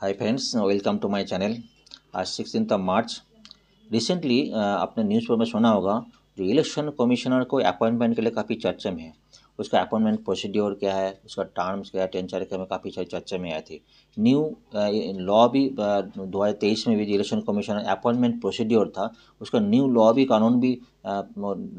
Hi friends welcome to my channel आज sixteen of March recently आपने newspaper में सुना होगा जो इलेक्शन कमिश्नर को अपॉइंटमेंट के लिए काफ़ी चर्चा में है उसका अपॉइंटमेंट प्रोसीड्योर क्या है उसका टर्म्स क्या है टेंचर के में काफ़ी सारी चर्चा में आई थी न्यू uh, लॉ भी uh, दो हज़ार तेईस में भी इलेक्शन कमीशन अपॉइंटमेंट प्रोसीड्योर था उसका न्यू लॉ भी कानून भी uh,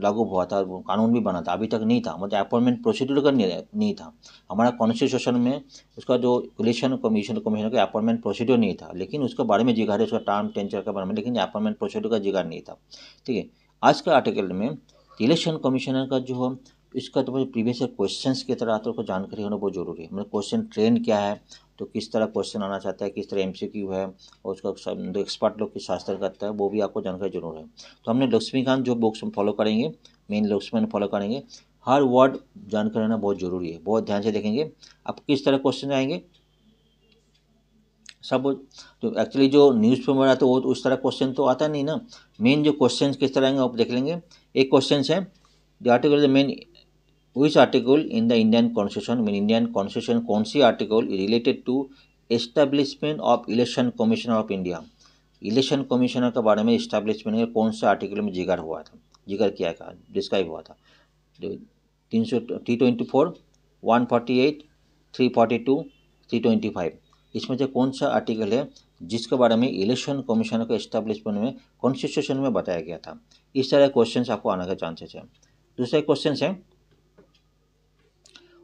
लागू हुआ था कानून भी बना था अभी तक नहीं था मतलब अपॉइंटमेंट प्रोसीड्योर का नहीं था हमारा कॉन्स्टिट्यूशन में उसका जो इलेक्शन कमीशन कमीशन का अपॉइंटमेंट प्रोसीड्योर नहीं था लेकिन उसके बारे में जिगार है उसका टर्म टेंचर के बारे में लेकिन अपॉइंटमेंट प्रोसीड्यूर का जिगर नहीं था ठीक है आज के आर्टिकल में इलेक्शन कमीशनर का जो इसका तो मुझे प्रीवियस ईयर क्वेश्चन की तरह आता तो है जानकारी होना बहुत जरूरी है मतलब क्वेश्चन ट्रेन क्या है तो किस तरह क्वेश्चन आना चाहता है किस तरह क्यू है और उसका जो एक्सपर्ट लोग किस शास्त्र करता है वो भी आपको जानकारी जरूर है तो हमने लक्ष्मीकांत जो बुक्स हम फॉलो करेंगे मेन लक्ष्मी फॉलो करेंगे हर वर्ड जानकारी होना बहुत जरूरी है बहुत ध्यान से देखेंगे आप किस तरह क्वेश्चन आएंगे सब तो एक्चुअली जो न्यूज़ पेपर आता है वो उस तरह क्वेश्चन तो आता नहीं ना मेन जो क्वेश्चन किस तरह आएंगे आप देख लेंगे एक क्वेश्चन है द आर्टिकल द मेन हुई article in the Indian constitution mean Indian constitution कौन सी article related to establishment of election commissioner of India election commissioner के बारे में इस्टेब्लिशमेंट में कौन सा आर्टिकल में जिक्र हुआ था जिक्र किया था डिस्क्राइब हुआ था तीन सौ three twenty four one forty eight three forty two three twenty five इसमें से कौन सा आर्टिकल है जिसके बारे में इलेक्शन कमीशन को इस्टेब्लिशमेंट में कॉन्स्टिट्यूशन में बताया गया था इस तरह क्वेश्चन आपको आने का चांसेस है दूसरे क्वेश्चन है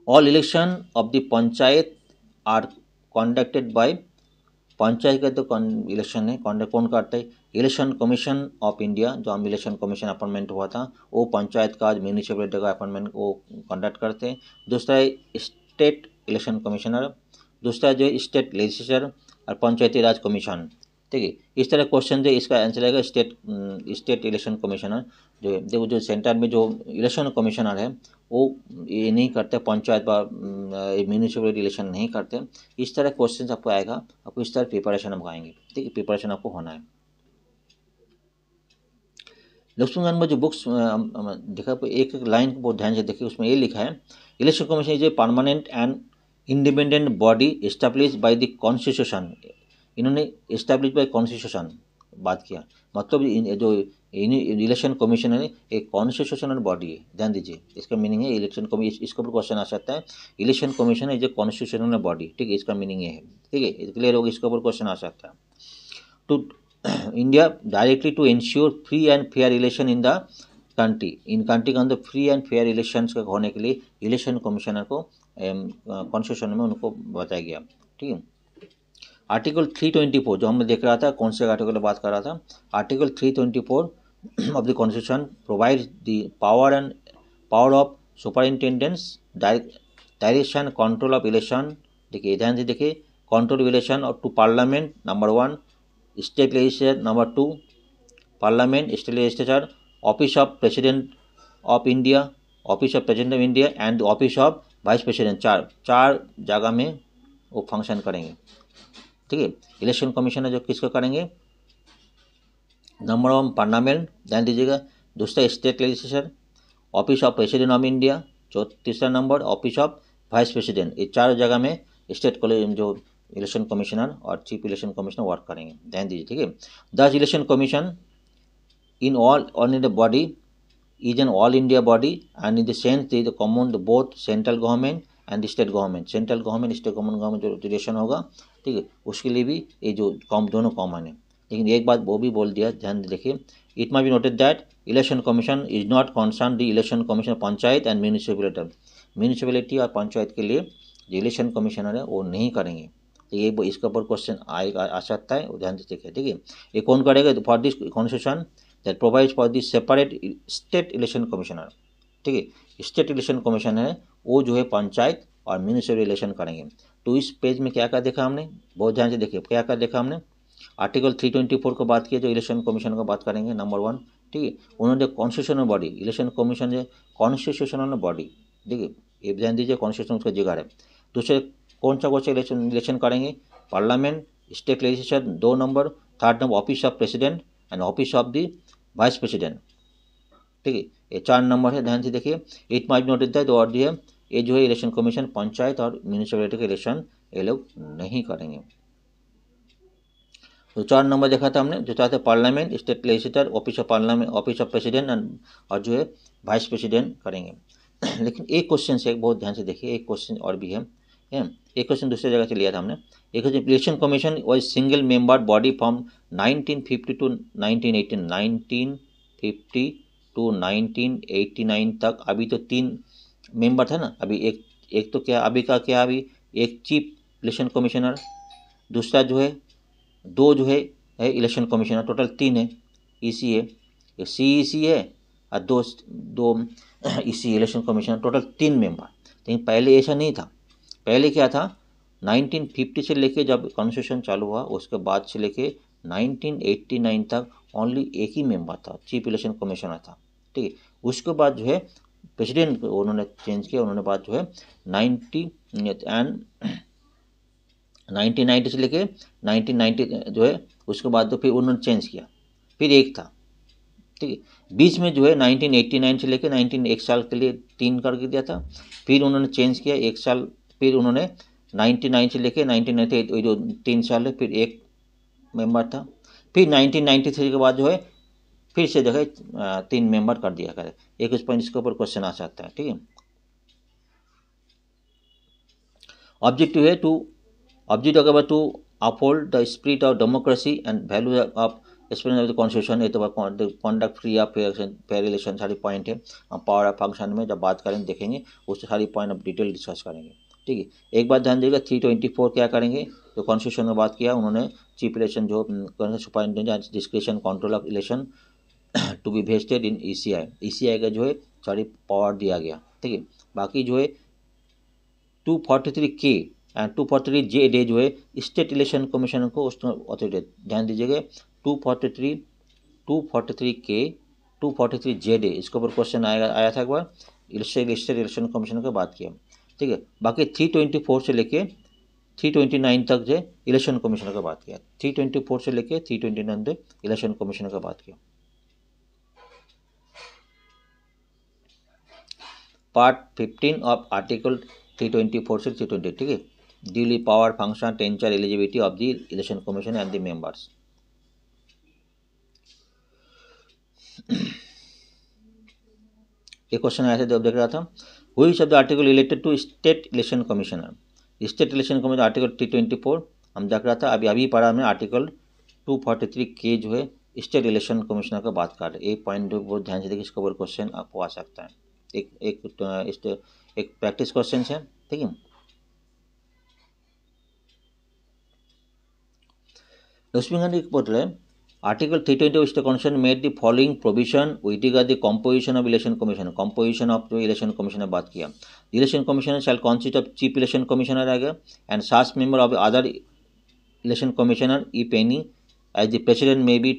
All election of the panchayat are conducted by panchayat का तो इलेक्शन है कॉन्डक्ट कौन करता है इलेक्शन कमीशन ऑफ इंडिया जो हम इलेक्शन कमीशन अपॉइंटमेंट हुआ था वो पंचायत का म्यूनिसिपलिटी का अपॉइंटमेंट वो कंडक्ट करते हैं दूसरा है स्टेट इलेक्शन कमिश्नर दूसरा जो है स्टेट लेजिस्लेचर और पंचायती राज कमीशन ठीक है इस तरह क्वेश्चन हम्म, जो इसका आंसर आएगा स्टेट स्टेट इलेक्शन कमिश्नर जो देखो जो सेंटर में जो इलेक्शन कमिश्नर है वो ये नहीं करते पंचायत व म्यूनिसिपल हम्म, इलेक्शन नहीं करते इस तरह क्वेश्चन आपको आएगा आपको इस तरह प्रिपरेशन आपको आएंगे ठीक है प्रिपरेशन आपको होना है लक्ष्मीकांत में जो बुक्स देखा एक एक लाइन को बहुत ध्यान से देखिए उसमें ये लिखा है election commission is a permanent and independent body establish by the constitution इन्होंने इस्टेब्लिश बाई कॉन्स्टिट्यूशन बात किया मतलब जो इलेक्शन कमीशन है एक कॉन्स्टिट्यूशनल बॉडी है ध्यान दीजिए इसका मीनिंग है इलेक्शन कमीशन इसके ऊपर क्वेश्चन आ सकता है इलेक्शन कमीशन है जो कॉन्स्टिट्यूशनल बॉडी ठीक है इसका मीनिंग है ठीक है क्लियर होगा इसके ऊपर क्वेश्चन आ सकता है to India directly to ensure free and fair election in the country in country के अंदर फ्री एंड फेयर इलेक्शन होने के लिए इलेक्शन कमीशनर को कॉन्स्टिट्यूशन में उनको बताया गया ठीक है आर्टिकल 324 जो हमने देख रहा था कौन से आर्टिकल बात कर रहा था article 324 of the constitution provide the power and power of superintendence direction control of election देखिए ध्यान से देखिए control election of to parliament number one state legislature number two parliament state legislature office of president of India office of president of India and office of vice president चार चार जगह में वो function करेंगे ठीक है इलेक्शन कमीशन है जो किसको करेंगे नंबर वन पार्लियामेंट ध्यान दीजिएगा दूसरा state legislation office of president of India जो तीसरा number office of vice president ये चार जगह में स्टेट कॉलेज जो इलेक्शन कमिश्नर और चीफ इलेक्शन कमिश्नर वर्क करेंगे ध्यान दीजिए ठीक है thus election commission in all all in the body is an all India body and in the is common the both central government and state government central government state government government जो relation होगा ठीक है उसके लिए भी ये जो com दोनों कॉमन है लेकिन एक बात वो भी बोल दिया ध्यान देखिए it may be noted that election commission is not concern the election commission panchayat and municipality municipality और पंचायत के लिए जो इलेक्शन कमीशनर है वो नहीं करेंगे तो ये इसके ऊपर क्वेश्चन आएगा आ सकता है वो ध्यान से देखिए ठीक है ये कौन करेगा for this constitution that provide for this separate state election commissioner ठीक है स्टेट इलेक्शन कमीशन है वो जो है पंचायत और म्यूनिसिपल इलेक्शन करेंगे तो इस पेज में क्या क्या देखा हमने बहुत ध्यान से देखिए क्या क्या देखा हमने आर्टिकल 324 को बात किया जो इलेक्शन कमीशन को बात करेंगे नंबर वन ठीक है उन्होंने कॉन्स्टिट्यूशनल बॉडी इलेक्शन कमीशन जो कॉन्स्टिट्यूशनल बॉडी ठीक है ये ध्यान दीजिए कॉन्स्टिट्यूशन उसका जिगर है दूसरे कौन सा कौन सा इलेक्शन इलेक्शन करेंगे पार्लियामेंट स्टेट लेजिस्लेशन दो number third number office of president and office of the vice president ठीक है ये चार नंबर है ध्यान से देखिए इट माइट नोट इज और दिए है ये जो है इलेक्शन कमीशन पंचायत और म्यूनिसिपैलिटी के इलेक्शन ये लोग नहीं करेंगे तो चार नंबर देखा था हमने जो चाहते parliament state legislature office of parliament office of president और जो है वाइस प्रेसिडेंट करेंगे लेकिन एक क्वेश्चन से बहुत ध्यान से देखिए एक क्वेश्चन और भी है एक क्वेश्चन दूसरी जगह से लिया था हमने एक question election commission was single member body from fifty two nineteen fifty two 1989 तक अभी तो तीन मेंबर थे ना अभी एक एक तो क्या अभी का क्या अभी एक चीफ इलेक्शन कमिश्नर दूसरा जो है दो जो है है इलेक्शन कमिश्नर टोटल तीन है ई सी है एक सी ई सी है और दो दो E C election commissioner total तीन मेंबर लेकिन पहले ऐसा नहीं था पहले क्या था 1950 से लेके जब कॉन्स्टिट्यूशन चालू हुआ उसके बाद से लेके 1989 तक ओनली एक ही मेंबर था चीफ इलेक्शन कमीशनर था ठीक है उसके बाद जो है प्रेसिडेंट को उन्होंने चेंज किया उन्होंने बाद जो है नाइन्टी एंड नाइनटीन नाइन्टी से लेके नाइनटीन नाइन्टी जो है उसके बाद तो फिर उन्होंने चेंज किया फिर एक था ठीक है बीच में जो है 1989 से लेकर 19 एक साल के लिए तीन करके दिया था फिर उन्होंने चेंज किया एक साल फिर उन्होंने 99 से लेकर 1998 जो तीन साल है फिर एक मेंबर था फिर 1993 के बाद जो है फिर से जो है तीन मेंबर कर दिया गया एक उस पॉइंट इसके ऊपर क्वेश्चन आ सकता है ठीक है ऑब्जेक्टिव है टू ऑब्जेक्ट अगर to uphold the spirit of democracy and value of explain of the constitution ये तो conduct free of fair election सारी पॉइंट है हम पावर ऑफ फंक्शन में जब बात करेंगे देखेंगे उससे सारी पॉइंट ऑफ डिटेल डिस्कस करेंगे ठीक है एक बार ध्यान दीजिएगा थ्री ट्वेंटी फोर क्या करेंगे जो तो कॉन्स्टिट्यूशन में बात किया उन्होंने चीफ इलेक्शन जो superintendent description control of election to be vested in E C I E C I का जो है सॉरी पावर दिया गया ठीक है बाकी जो है two forty three K and two forty three जे डे जो है स्टेट इलेक्शन कमीशन को अथॉरिटी ध्यान दीजिएगा two forty three two forty three K two forty three जे डे इसके ऊपर क्वेश्चन आया आया था एक बार स्टेट इलेक्शन कमीशन को बात किया ठीक है बाकी थ्री ट्वेंटी फोर से लेके थ्री ट्वेंटी नाइन तक जो इलेक्शन कमीशन का बात किया थ्री ट्वेंटी फोर से लेके थ्री ट्वेंटी नाइन तक इलेक्शन कमीशन का बात किया part fifteen of article three twenty four से थ्री ट्वेंटी ठीक है deal power function tenure eligibility of the election commission and the members ये क्वेश्चन ऐसे देख रहा था हुई शब्द article related to state election commissioner state relation को तो आर्टिकल टी ट्वेंटी फोर हम देख रहा था अभी अभी पढ़ा हमने आर्टिकल टू फोर्टी थ्री के जो है स्टेट रिलेशन कमिश्नर का बात कर रहे ये पॉइंट बहुत ध्यान से देखिए इसका ऊपर क्वेश्चन आपको आ सकता है एक एक तो, तो, एक प्रैक्टिस क्वेश्चन है ठीक है वेस्ट एक बोल रहे article three twenty of constitution made the following provision with regard the composition of election commission composition of जो इलेक्शन कमीशन ने बात किया the election commission shall consist of chief election commissioner ah and such member of other election commissioner if any as the president may be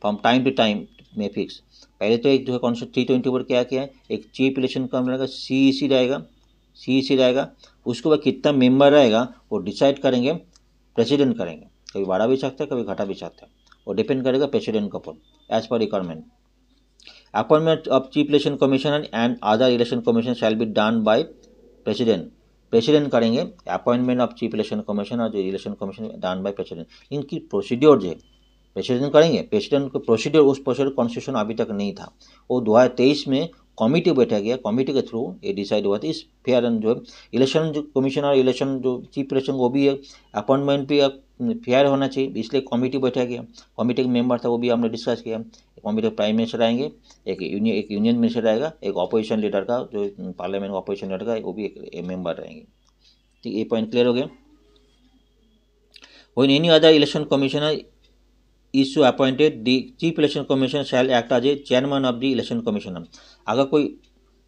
from time to time may fix पहले तो एक जो है concept three twenty पर क्या किया है एक चीफ इलेक्शन कमीशनर का सी ई सी रहेगा सी ई सी रहेगा उसके बाद कितना मेंबर रहेगा वो डिसाइड करेंगे प्रेसिडेंट करेंगे कभी बड़ा भी सकते हैं कभी घटा भी सकते हैं वो डिपेंड करेगा प्रेसिडेंट के ऊपर as per requirement appointment of chief election commission and other election commission shall be done by president president करेंगे appointment of chief election commission और जो election commission done by president इनकी प्रोसीड्योर जो president करेंगे president को procedure उस procedure constitution अभी तक नहीं था वो दो हज़ार तेईस में कमेटी बैठा गया कमिटी के थ्रू ये डिसाइड हुआ था इस फेयर एंड जो इलेक्शन जो कमीशन और इलेक्शन जो चीफ इलेक्शन वो भी है अपॉइंटमेंट भी हम्म, फेयर होना चाहिए तो इसलिए कमेटी बैठा गया कमेटी के मेंबर था वो भी हमने डिस्कस किया कमेटी प्राइम मिनिस्टर आएंगे एक यूनियन एक यूनियन मिनिस्टर आएगा एक ऑपोजिशन लीडर का जो पार्लियामेंट का ऑपोजिशन लीडर का वो भी एक मेंबर रहेंगे ठीक ये पॉइंट क्लियर हो गया वो any other election commissioner issue appointed appointed chief election commission shall act आज as a chairman of the election अगर कोई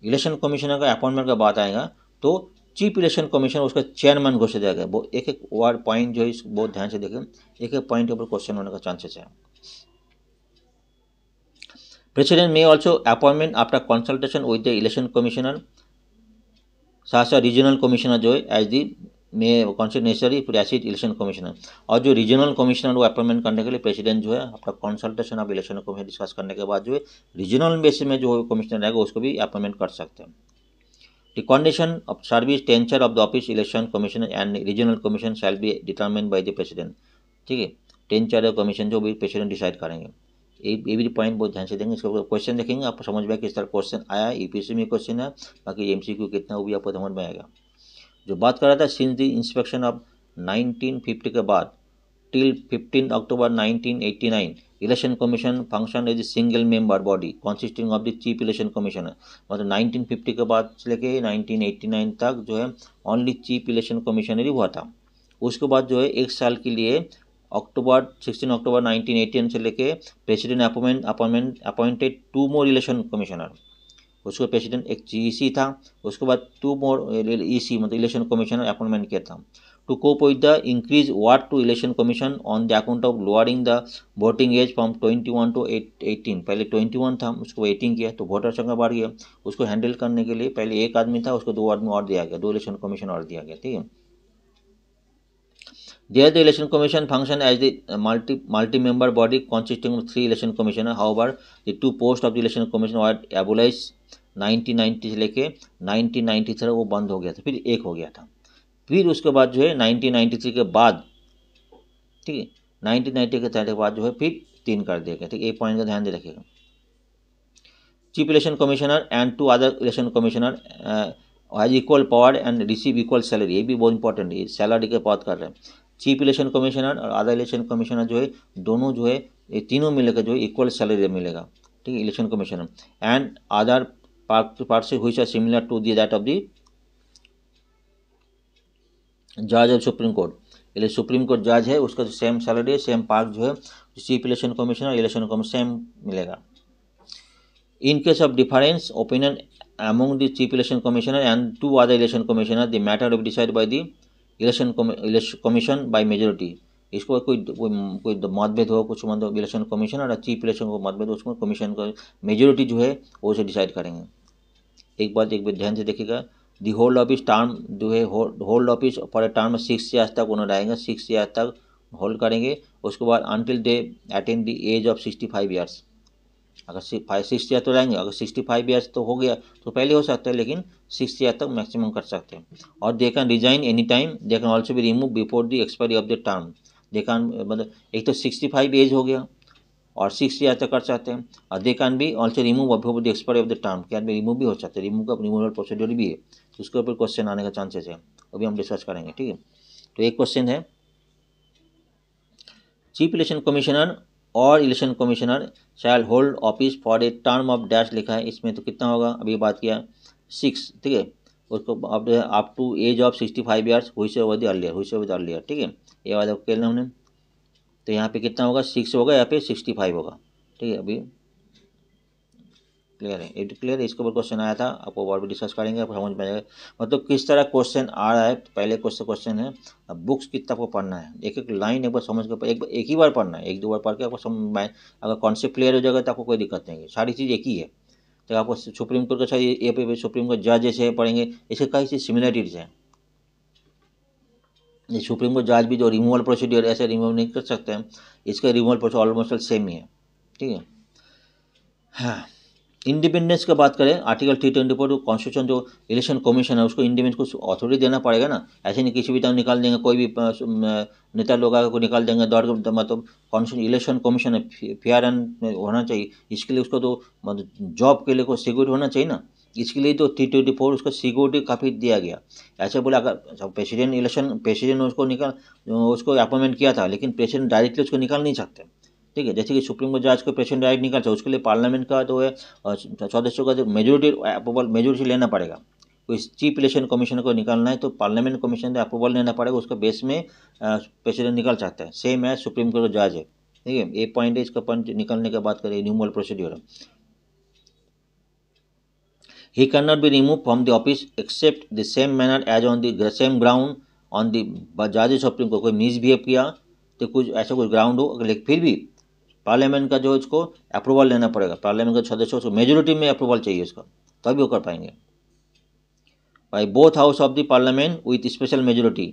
इलेक्शन कमीशनर का अपॉइंटमेंट का बात आएगा तो चीफ इलेक्शन कमीशन उसका चेयरमैन घोषित किया गया वो एक एक वार्ड पॉइंट जो है बहुत ध्यान से देखें एक एक पॉइंट के ऊपर क्वेश्चन होने का चांसेस है President may also appointment after consultation with the election commissioner, साथ साथ रीजनल कमिश्नर जो है as the may consider necessary for assist election commissioner और जो रीजनल कमिश्नर वो अपॉइंटमेंट करने के लिए प्रेसिडेंट जो है अपना consultation of election commission discuss करने के बाद जो है रीजनल बेसिस में जो कमिश्नर रहेगा उसको भी अपॉइंटमेंट कर सकते हैं The condition of service tenure of the office election commission and regional commission shall be determined by the president ठीक है टेंचर और कमीशन जो भी प्रेसिडेंट डिसाइड करेंगे ये भी पॉइंट बहुत ध्यान से देंगे इसका क्वेश्चन देखेंगे आपको समझ में आया किस तरह क्वेश्चन आया पी यूपीएससी में क्वेश्चन है बाकी एमसीक्यू कितना वो भी आपको समझ में आएगा जो बात कर रहा था सिंस द इंस्पेक्शन ऑफ 1950 के बाद till 15 October 1989, Election Commission function as a single member body consisting of the chief election commissioner मतलब 1950 के बाद से लेके 1989 तक जो है ओनली चीफ इलेक्शन कमीशनर ही हुआ था उसके बाद जो है एक साल के लिए अक्टूबर 16 अक्टूबर 1918 से लेके president appointment appointment appointed two more election commissioner उसको प्रेसिडेंट एक ई e था उसके बाद टू मोर ई मतलब इलेक्शन कमिश्नर अपॉइंटमेंट किया था to cope with the increased what to election commission on the account of lowering the voting age from 21 to eighteen पहले 21 था उसको 18 किया तो वोटर संख्या बढ़ गया उसको हैंडल करने के लिए पहले एक आदमी था उसको दो आदमी और दिया गया दो इलेक्शन कमीशन और दिया गया ठीक है There, the election commission function as the multi multi-member body consisting of three election commissioner. However, the two posts of the election commission were abolished 1990 से लेके 1993 वो बंद हो गया था फिर एक हो गया था फिर उसके बाद जो है नाइनटीन के बाद ठीक है नाइनटीन नाइन्टी के बाद जो है फिर तीन कर दिया गया ठीक है एक पॉइंट का ध्यान दे रखिएगा chief election commissioner and two other election commissioner has equal power and receive equal salary ये भी बहुत इंपॉर्टेंट है सैलरी के बात कर रहे हैं चीफ इलेक्शन कमिश्नर और अदर इलेक्शन कमिश्नर जो है दोनों जो है ये तीनों मिलकर जो है इक्वल सैलरी मिलेगा ठीक है election commissioner and other part part से हुई similar to the that of the जज ऑफ सुप्रीम कोर्ट ये सुप्रीम कोर्ट जज है उसका जो सेम सैलरी है सेम पार्क जो है चीफ इलेक्शन कमीशन और इलेक्शन कमीशन सेम मिलेगा in case of difference opinion among the chief election commissioner and two other election commissioner the matter of decide by the election commission by majority इसको कोई कोई मतभेद हो कुछ मतलब election commission और चीफ इलेक्शन को मतभेद उसमें कमीशन का मेजोरिटी जो है वो उसे डिसाइड करेंगे एक बात एक बार ध्यान से देखिएगा दी होल्ड ऑफिस टर्म जो है hold office for a term six years तक उन्होंने रहेंगे सिक्स ईयर तक होल्ड करेंगे उसके बाद until they attend the age of sixty five years अगर फाइव सिक्स ईयर तो रहेंगे अगर सिक्सटी फाइव ईयर्स तो हो गया तो पहले हो सकता है लेकिन सिक्स ईयर तक मैक्सिमम कर सकते हैं और they can resign any time they can also भी remove before the expiry of the term they can मतलब एक तो सिक्सटी फाइव एज हो गया और सिक्स ईयर तक कर सकते हैं और दे कैन भी also remove before the expiry of the term can भी रिमूव भी हो सकते हैं रिमूव का रिमूवल प्रोसीड्योर भी है तो उसके ऊपर क्वेश्चन आने का चांसेस है अभी हम डिस्कस करेंगे ठीक है तो एक क्वेश्चन है चीफ इलेक्शन कमिश्नर और election commissioner shall hold office for a term of dash लिखा है इसमें तो कितना होगा अभी बात किया सिक्स ठीक है उसको आप जो है up to age of sixty five years हुई से अवधि अर्लियर हुई से अवधि अर्लियर ठीक है ये बात खेलना हमने तो यहाँ पे कितना होगा सिक्स होगा या पे सिक्सटी फाइव होगा ठीक है अभी क्लियर है एट क्लियर है इसके ऊपर क्वेश्चन आया था आपको और भी डिस्कस करेंगे आपको समझ में आएगा मतलब किस तरह क्वेश्चन आ रहा है तो पहले क्वेश्चन क्वेश्चन है अब बुक्स कितना आपको पढ़ना है एक एक लाइन एक बार समझ के एक एक ही बार पढ़ना है एक दो बार पढ़ के आपको समझ में अगर कॉन्सेप्ट क्लियर हो जाएगा तो आपको कोई दिक्कत नहीं है सारी चीज़ एक ही है तो आपको सुप्रीम कोर्ट का शायद पे सुप्रीम कोर्ट जज जैसे पढ़ेंगे इसके कई चीज़ सिमिलरिटीज़ हैं ये सुप्रीम कोर्ट जज भी जो रिमूवल प्रोसीड्यूर ऐसे रिमूव नहीं कर सकते हैं इसका रिमूवल प्रोसीड ऑलमोस्ट सेम ही है ठीक है हाँ इंडिपेंडेंस की बात करें article three twenty four constitution जो इलेक्शन कमीशन है उसको इंडिपेंडेंस को अथॉरिटी देना पड़ेगा ना ऐसे नहीं किसी भी तरह निकाल देंगे कोई भी नेता लोग आगे को निकाल देंगे दौड़ मतलब कॉन्स्टिट्यूशन इलेक्शन कमीशन है फेयर एंड होना चाहिए इसके लिए उसको तो मतलब जॉब के लिए कोई सिक्योरिटी होना चाहिए ना इसके लिए तो थ्री ट्वेंटी फोर उसको सिक्योरिटी काफ़ी दिया गया ऐसे बोले अगर प्रेसिडेंट इलेक्शन प्रेसिडेंट उसको निकाल उसको अपॉइंटमेंट किया था लेकिन प्रेसिडेंट डायरेक्टली उसको निकाल नहीं सकते ठीक है जैसे कि सुप्रीम कोर्ट जज को प्रेसिडेंट डायरेक्ट निकाल सकता उसके लिए पार्लियामेंट का जो तो है सदस्यों का जो मेजोरिटी अप्रूवल मेजोरिटी लेना पड़ेगा इस चीफ इलेक्शन कमीशन को निकालना है तो पार्लियामेंट कमीशन से अप्रूवल लेना पड़ेगा उसका बेस में प्रेसिडेंट निकाल सकता है सेम है सुप्रीम कोर्ट का जज है ठीक है ये पॉइंट है इसका पॉइंट निकालने का बात करें removal procedure can not be remove from the office except the same manner as on the same ground on the जज सुप्रीम कोर्ट कोई मिसबिहेव किया तो कुछ ऐसा कुछ ग्राउंड हो अगर फिर भी पार्लियामेंट का जो इसको अप्रूवल लेना पड़ेगा पार्लियामेंट के सदस्यों को मेजोरिटी में अप्रूवल चाहिए इसका तभी वो कर पाएंगे by both house of the parliament with special majority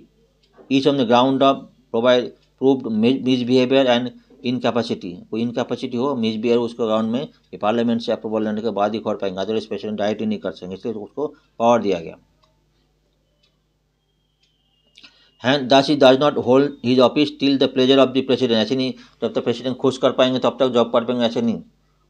each on the ground of provide proved misbehavior and incapacity कोई इनकेपेसिटी हो बिहेवियर उसको ग्राउंड में पार्लियामेंट से अप्रूवल लेने के बाद ही कर पाएंगे अदर स्पेशल डायरेक्ट ही नहीं कर सकेंगे इसलिए उसको पावर दिया गया हैं thus he does not hold his office till the pleasure of the president ऐसे नहीं जब तक प्रेसिडेंट खुश कर पाएंगे तब तक जॉब कर पाएंगे ऐसे नहीं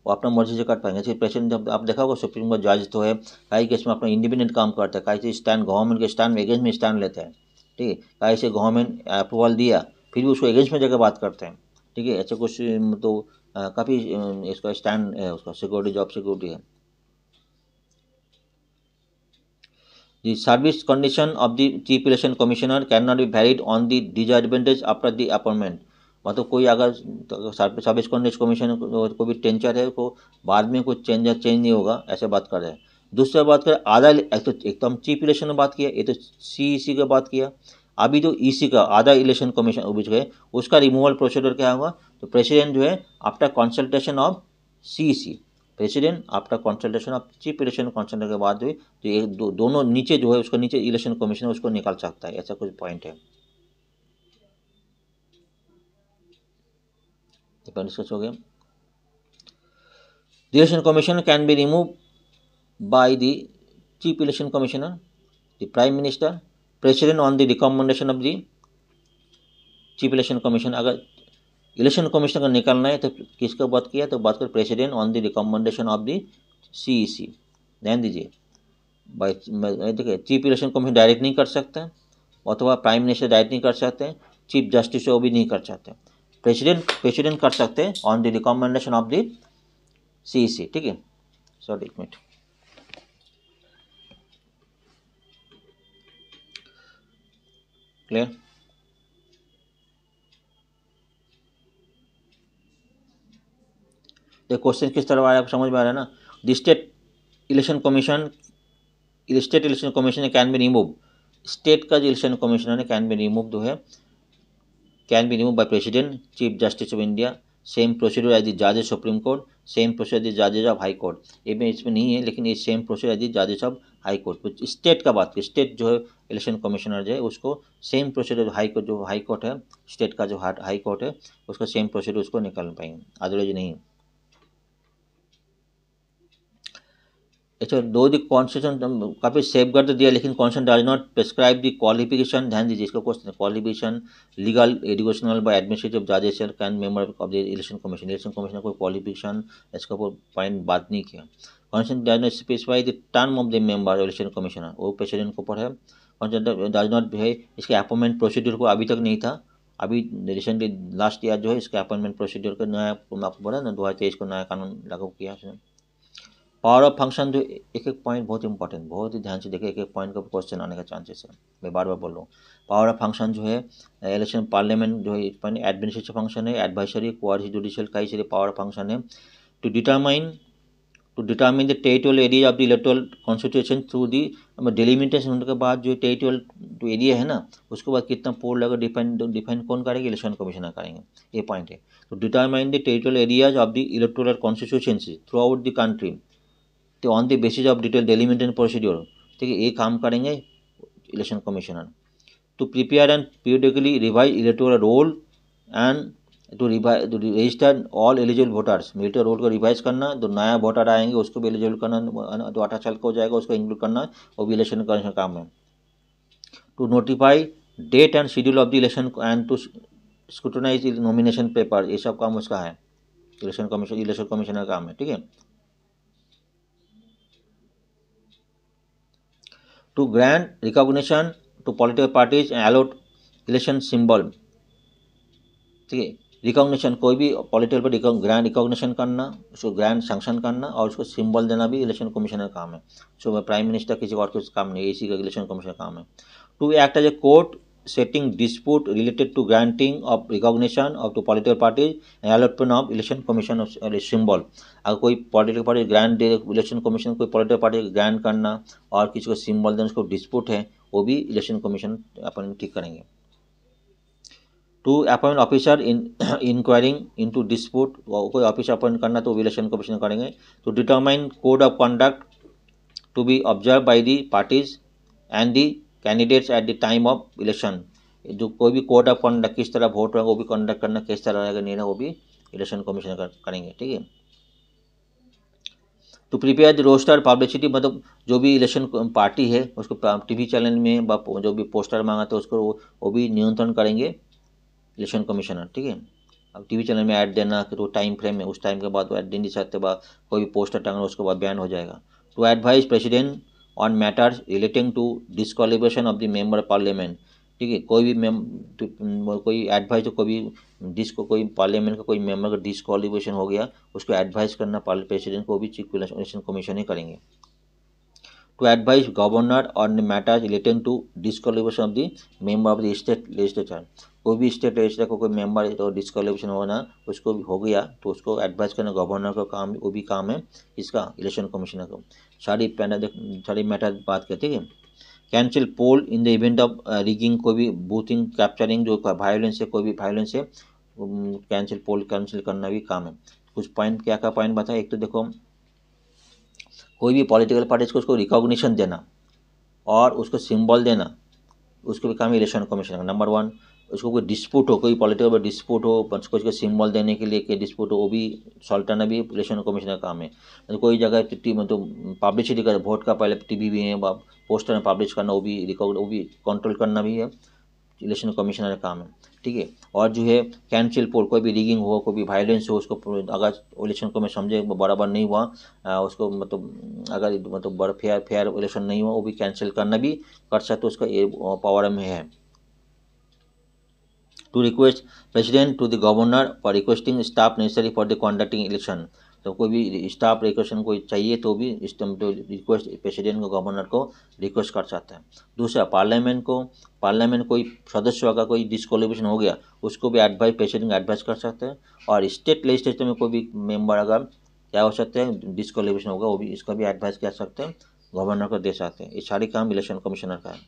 वो अपना मर्जी से कर पाएंगे ऐसे प्रेसिडेंट जब आप देखा होगा सुप्रीम कोर्ट जज तो है कई केस में अपना इंडिपेंडेंट काम करते हैं कई से स्टैंड गवर्नमेंट के स्टैंड में अगेंस्ट में स्टैंड लेते हैं ठीक है कहीं से गवर्नमेंट अप्रूवल दिया फिर भी उसको अगेंस्ट में जाकर बात करते हैं ठीक है ऐसे कुछ तो काफ़ी इसका स्टैंड है उसका सिक्योरिटी जॉब सिक्योरिटी है The service condition of the Chief Election Commissioner cannot be varied on the disadvantage after the appointment. मतलब कोई अगर सर्विस कंडक्ट कमीशन को भी टेंचर है को बाद में कुछ चेंज चेंज नहीं होगा ऐसे बात कर रहे हैं दूसरा बात करें आधा एक तो एक तो हम चीफ इलेक्शन में बात किया ये तो सी सी का बात किया अभी जो ई e सी का आधा इलेक्शन कमीशन उबिज गए उसका रिमूवल प्रोसीडर क्या होगा तो प्रेसिडेंट जो है after consultation of C C president after consultation of chief election commissioner के बाद हुई तो ये दो, दोनों नीचे जो है उसको नीचे इलेक्शन कमीशनर उसको निकाल सकता है ऐसा कुछ पॉइंट है election commission can be remove by the chief election commissioner the prime minister president on the recommendation of the chief election commission अगर इलेक्शन कमीशन का निकालना है तो किसका बात किया तो बात कर president on the recommendation of the C E C ध्यान दीजिए बाई देखिए चीफ इलेक्शन कमीशन डायरेक्ट नहीं कर सकते अथवा प्राइम मिनिस्टर डायरेक्ट नहीं कर सकते चीफ जस्टिस वो भी नहीं कर सकते प्रेसिडेंट प्रेसिडेंट कर सकते on the recommendation of the C E C ठीक है सॉरी एक मिनट क्लियर देखो क्वेश्चन किस तरह आया समझ में आ रहा है ना the state election commission state election commission can be remove state का जो इलेक्शन कमीशन है कैन बी रिमूव जो है can be remove by president chief justice of India same procedure as the जजेज supreme court same procedure as the जजेज of high court ये में इसमें नहीं है लेकिन ये same procedure as the जजेज of high court state का बात की स्टेट जो है इलेक्शन कमिश्नर जो है उसको सेम प्रोसीडर हाई कोर्ट जो हाई कोर्ट है स्टेट का जो हाई कोर्ट है उसका सेम प्रोसीडर उसको निकाल पाएंगे अदरवाइज नहीं अच्छा दो द कॉन्स्टिट्यूशन काफ़ी सेफ गार्ड तो दिया लेकिन constitution does not prescribe the qualification ध्यान दीजिए इसका question qualification legal educational by administrative जजेस can member of the election commission election commission कोई क्वालिफिकेशन इसके ऊपर पॉइंट बात नहीं किया constitution does not specify the term of the member election commissioner वो प्रेसिडेंट के ऊपर है कॉन्स्टिट्यूशन नॉट है इसके अपॉइंटमेंट प्रोसीड्यूर को अभी तक नहीं था अभी रिसेंटली लास्ट ईयर जो है इसके अपॉइंटमेंट प्रोसीड्यूर का नया आपको पढ़ा ना दो हज़ार तेईस को नया कानून लागू किया उसने पावर ऑफ फंक्शन जो एक एक पॉइंट बहुत इंपॉर्टेंट बहुत ही ध्यान से देखें एक एक पॉइंट का क्वेश्चन आने का चांसेस है मैं बार बार बोल रहा हूँ पावर ऑफ फंक्शन जो है इलेक्शन पार्लियामेंट जो है एडमिनिस्ट्रेशन फंक्शन है एडवाइसरी क्वारी जुडिशियल कई सारे पावर ऑफ फंक्शन है to determine to determine the territorial area of the electoral constitution through the delimitation होने के बाद जो टेरिटोरियल जो एरिया है ना उसके बाद कितना पोल लगा डिफाइन डिफाइन कौन करेंगे इलेक्शन कमीशनर करेंगे ये पॉइंट है तो determine the territorial areas of the electoral constitution throughout the country तो on the basis of detail delimitation and procedure ठीक है ये काम करेंगे election commissioner to prepare and periodically revise electoral roll and to revise register all eligible voters मिलिटर roll को revise करना जो नया वोटर आएंगे उसको भी एलिजिबल करना जो अठारह साल का हो जाएगा उसको इंक्लूड करना वो भी इलेक्शन कमीशन काम है to notify date and schedule of the election and to scrutinise nomination paper ये सब काम उसका है इलेक्शन कमीशन इलेक्शन कमीशन का काम है ठीक है to grant recognition to political parties and allowed election symbol ठीक है रिकॉग्निशन कोई भी पॉलिटिकल पर ग्रैंड रिकॉग्निशन करना उसको ग्रैंड सैंक्शन करना और उसको सिंबल देना भी इलेक्शन कमीशन का काम है सो प्राइम मिनिस्टर किसी और कुछ काम नहीं इसी का इलेक्शन कमीशन काम है to act as a court setting dispute related to granting of recognition of to political parties and allotment of election commission of symbol अगर koi political party grant दे election commission koi political party grant karna aur kisi ko symbol देना usko dispute hai wo bhi election commission अपन ठीक करेंगे to appoint officer in inquiring into dispute koi officer appoint karna to election commission karenge to determine code of conduct to be observed by the parties and the candidates at the time of election जो कोई भी code of conduct किस तरह vote रहेगा वो भी conduct करना किस तरह रहेगा निर्णय वो भी इलेक्शन कमीशन करेंगे ठीक है to prepare the roster publicity मतलब जो भी इलेक्शन पार्टी है उसको टीवी चैनल में व जो भी पोस्टर मांगा था तो उसको वो, वो भी नियंत्रण करेंगे इलेक्शन कमीशनर ठीक है अब टीवी चैनल में ऐड देना कि तो टाइम फ्रेम है उस टाइम के बाद वो ऐड नहीं सकते कोई भी पोस्टर टांगना उसके बाद बैन हो जाएगा to advise president on matters relating to disqualification of the member parliament ठीक है कोई भी मेम तो, कोई एडवाइस कोई भी डिस्को कोई पार्लियामेंट का कोई मेंबर का डिसक्वालिफिकेशन हो गया उसको एडवाइस करना प्रेसिडेंट को भी चीफ इलेक्शन कमीशन ही करेंगे to advise governor on the matters relating to disqualification of the member of the state legislature कोई भी स्टेट रजिस्टर का कोई मेंबर है तो डिस्कालिफिकेशन होना उसको भी हो गया तो उसको एडवाइस करना गवर्नर का काम वो भी काम है इसका इलेक्शन कमिश्नर को सारी पैनल सारी मैटर बात करते हैं cancel poll in the event of rigging कोई भी बूथिंग कैप्चरिंग जो वायलेंस है कोई भी वायलेंस है कैंसिल पोल कैंसिल करना भी काम है कुछ पॉइंट क्या क्या पॉइंट बताए एक तो देखो कोई भी पॉलिटिकल पार्टीज को उसको रिकॉग्निशन देना और उसको सिंबल देना उसको भी काम इलेक्शन कमीशन का नंबर वन उसको कोई डिस्प्यूट हो कोई पॉलिटिकल डिस्प्यूट हो उसको उसको सिंबल देने के लिए कि डिस्प्यूट हो वो भी सॉल्ट करना भी इलेक्शन कमीशन का काम है तो कोई जगह टी मतलब पब्लिसिटी कर वोट का पहले टी वी भी है पोस्टर में पब्लिश करना वो भी रिकॉर्ड वो भी कंट्रोल करना भी है इलेक्शन कमिश्नर का काम है ठीक है और जो है कैंसिल पोल कोई भी रिगिंग हो कोई भी वायलेंस हो उसको अगर इलेक्शन को मैं समझे बराबर नहीं हुआ आ, उसको मतलब अगर मतलब बड़ा फेयर फेयर इलेक्शन नहीं हुआ वो भी कैंसिल करना भी कर सकते तो उसका ये पावर में है to request president to the governor for requesting staff necessary for the conducting election तो कोई भी स्टाफ रिक्वेशन कोई चाहिए तो भी तो रिक्वेस्ट प्रेसिडेंट को गवर्नर को रिक्वेस्ट कर सकते हैं दूसरा पार्लियामेंट को पार्लियामेंट कोई सदस्य का कोई डिस्कॉलिफिकेशन हो गया उसको भी एडवाइस प्रेसिडेंट एडवाइस कर सकते हैं और स्टेट लेजिस्लेचर में कोई भी मेम्बर अगर क्या हो सकते हैं डिस्कॉलिफिकेशन होगा वो भी इसका भी एडवाइस कर सकते हैं गवर्नर को दे सकते हैं ये सारी काम इलेक्शन कमिश्नर का है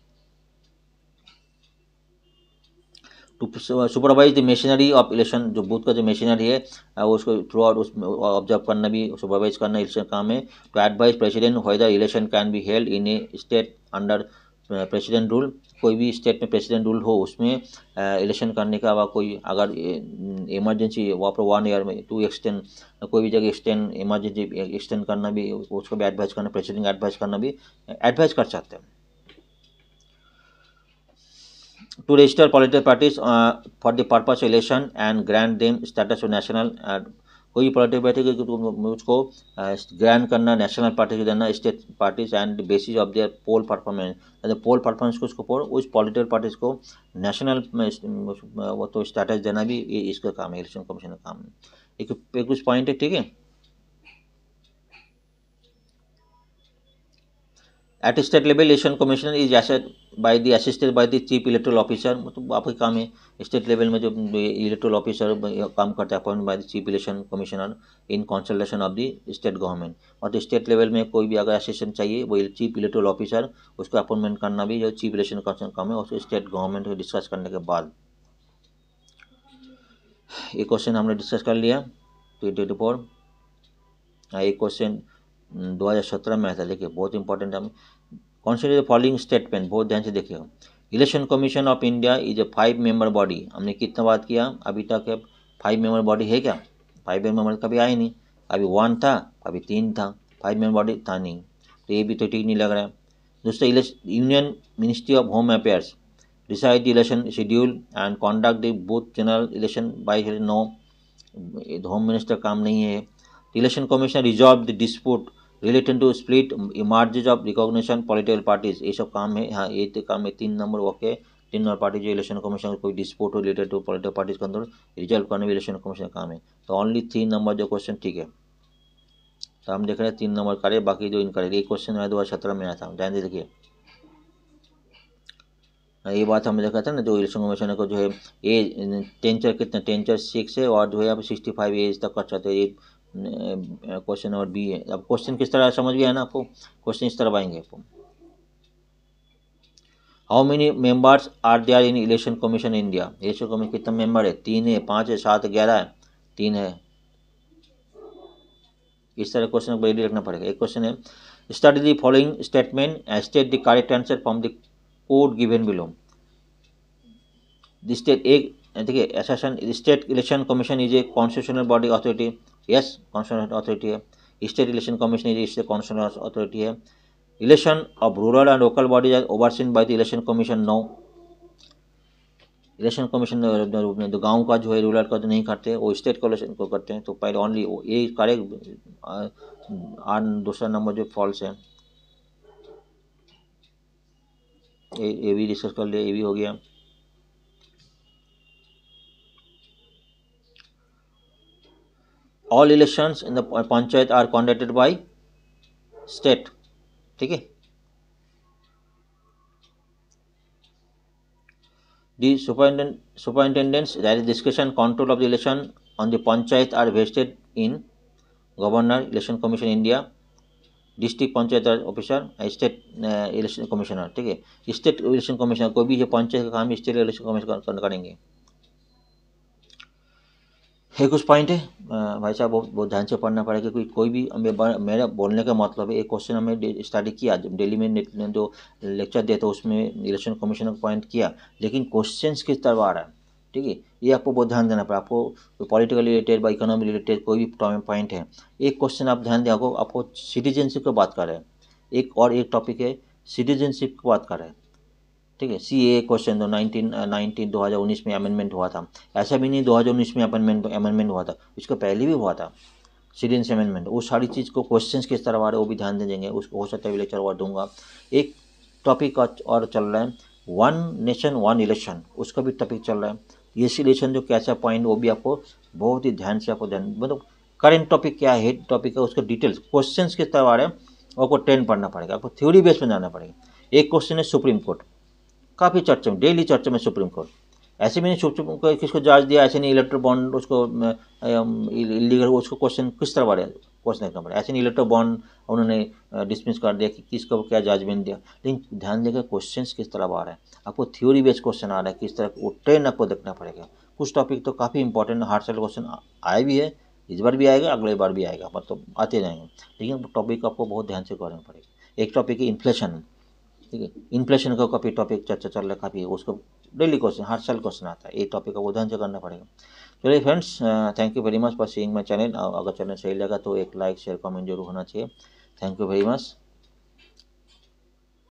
to supervise the machinery of election जो बूथ का जो मशीनरी है वो उसको थ्रू आउट उसमें ऑब्जर्व करना भी सुपरवाइज करना इलेक्शन काम है to advise president the election can be held in a state under president rule कोई भी स्टेट में प्रेसिडेंट रूल हो उसमें इलेक्शन करने का अलावा कोई अगर इमरजेंसी वहाँ पर वन ईयर में टू एक्सटेंड कोई भी जगह एक्सटेंड इमरजेंसी एक्सटेंड करना भी उसको भी एडवाइज करना प्रेसिडेंट एडवाइज करना भी एडवाइज़ कर सकते हैं to register political parties uh, for the purpose of election and grant them status of national uh, कोई पॉलिटिकल पार्टी uh, को उसको ग्रैंड करना नेशनल पार्टी को देना state parties and basis of their poll performance poll performance को उसको उस political parties को नेशनल वो तो स्टेटस देना भी इसका काम है इलेक्शन कमीशन का काम एक कुछ पॉइंट है ठीक है at state level election commission is aided by the assisted by the chief electoral officer मतलब आपके काम है स्टेट लेवल में जो इलेक्ट्रल ऑफिसर काम करते हैं appoint by the chief election commissioner in consultation of the state government और स्टेट लेवल में कोई भी अगर असिस्टेंट चाहिए वो चीफ इलेक्ट्रल ऑफिसर उसको अपॉइंटमेंट करना भी जो चीफ इलेक्शन कमीशन काम है उसको स्टेट गवर्नमेंट को डिस्कस करने के बाद ये क्वेश्चन हमने डिस्कस कर लिया ट्वेंटी तो फोर हाँ, एक क्वेश्चन दो हज़ार सत्रह में आया था देखिए बहुत इंपॉर्टेंट है कौन से फॉलोइंग स्टेटमेंट बहुत ध्यान से देखिए election commission of India is a five member body हमने कितना बात किया अभी तक है फाइव मेंबर बॉडी है क्या फाइव मेंबर कभी आए नहीं अभी वन था अभी तीन था फाइव मेंबर बॉडी था नहीं तो ये भी तो ठीक नहीं लग रहा है दूसरा union ministry of home affairs decide election schedule and conduct the booth general election by no home minister काम नहीं है election commission resolve the dispute related to split mergers of recognition political parties ये सब काम है हाँ ये तो काम है तीन नंबर ओके तीन नंबर पार्टी जो इलेक्शन कमीशन कोई हो रिलेटेड टू पॉलिटिकल पार्टीज के अंदर रिजल्व करने में इलेक्शन कमीशन का काम है तो ओनली थ्री नंबर जो क्वेश्चन ठीक है तो हम देख रहे हैं तीन नंबर करे बाकी जो इनकरेक्ट ये क्वेश्चन है दो हज़ार सत्रह में आया था ध्यान से देखिए हाँ, ये बात हमने देखा था ना जो इलेक्शन कमीशन को जो है एज टेंचर कितना टेंचर सिक्स है और जो है आप सिक्सटी फाइव एज तक कर तो ये क्वेश्चन नंबर बी है अब क्वेश्चन किस तरह समझ गया है ना आपको क्वेश्चन इस तरह आएंगे आपको how many members are are in election commission India election commission कितने मेंबर है तीन है पाँच है सात ग्यारह है तीन है इस तरह क्वेश्चन को रेडी रखना पड़ेगा एक क्वेश्चन है study the following statement state the correct answer from the code given below state एक देखिए assertion state election commission is a constitutional body authority yes constitution authority है state election commission is state constitution authority है election of rural and local bodies are overseen by the election commission no election commission रूप में गाँव का जो है rural का जो नहीं करते वो स्टेट कलेक्शन को करते हैं तो पहले ओनली ये कार्य दूसरा नंबर जो फॉल्स है ये भी डिस्कस कर लिया ये भी हो गया all elections in the panchayat are conducted by state ठीक है the superintendent superintendents that is discretion control of the election on the panchayat are vested in governor election commission india district panchayat raj officer state election commissioner ठीक है state election commissioner कोई भी जो पंचायत का काम state election commissioner करेंगे है कुछ पॉइंट है भाई साहब बहुत बहुत ध्यान से पढ़ना पड़ेगा क्योंकि कोई भी मेरा बोलने का मतलब है एक क्वेश्चन हमें स्टडी किया डेली में ने जो लेक्चर दिया था उसमें इलेक्शन कमीशन का पॉइंट किया लेकिन क्वेश्चन किस तरह आ रहा है ठीक है ये आपको बहुत ध्यान देना पड़ा आपको पॉलिटिकल रिलेटेड बा इकोनॉमी रिलेटेड कोई भी पॉइंट है एक क्वेश्चन आप ध्यान दें आपको आपको सिटीजनशिप की बात कर रहे हैं एक और एक टॉपिक है सिटीजनशिप की बात कर रहे हैं ठीक है सी ए क्वेश्चन दो नाइनटीन नाइनटीन दो हज़ार उन्नीस में अमेंडमेंट हुआ था ऐसा भी नहीं दो हज़ार उन्नीस में अमेंडमेंट अमेंडमेंट हुआ था इसको पहले भी हुआ था सीडेंस अमेंडमेंट वो सारी चीज़ को क्वेश्चंस किस तरह आ रहे वो भी ध्यान दे देंगे उसको हो सकता है लेक्चर और दूंगा एक टॉपिक और चल रहा है वन नेशन वन इलेक्शन उसका भी टॉपिक चल रहा है ये इलेक्शन जो कैसा पॉइंट वो भी आपको बहुत ही ध्यान से आपको ध्यान मतलब करंट टॉपिक क्या है टॉपिक है उसका डिटेल्स क्वेश्चन किस तरह आ रहे हैं आपको ट्रेन पढ़ना पड़ेगा आपको थ्योरी बेस में जाना पड़ेगा एक क्वेश्चन है सुप्रीम कोर्ट काफ़ी चर्चा में डेली चर्चा में सुप्रीम कोर्ट ऐसे में नहीं सुप्रीम कोर्ट किसको जांच दिया ऐसे नहीं इलेक्ट्रो बॉन्ड उसको इलीगल उसको क्वेश्चन किस तरह बारे क्वेश्चन करना पड़ा ऐसे नहीं इलेक्ट्रो बॉन्ड उन्होंने डिसमिस कर दिया कि किसको क्या जजमेंट दिया लेकिन ध्यान देकर क्वेश्चन किस तरह आ रहे हैं आपको थ्योरी बेस्ड क्वेश्चन आ रहा है किस तरह वो ट्रेन आपको देखना पड़ेगा कुछ टॉपिक तो काफ़ी इंपॉर्टेंट हार्ड सेल क्वेश्चन आए भी है इस बार भी आएगा अगले बार भी आएगा मतलब आते जाएंगे लेकिन टॉपिक आपको बहुत ध्यान से करना पड़ेगा एक टॉपिक है इन्फ्लेशन ठीक है इन्फ्लेशन का काफ़ी टॉपिक चर्चा चल रहा है काफ़ी उसको डेली क्वेश्चन हर साल क्वेश्चन आता है ये टॉपिक का उदाहरण से करना पड़ेगा चलिए friends thank you very much for seeing my channel अगर चैनल सही लगा तो एक लाइक शेयर कमेंट जरूर होना चाहिए थैंक यू वेरी मच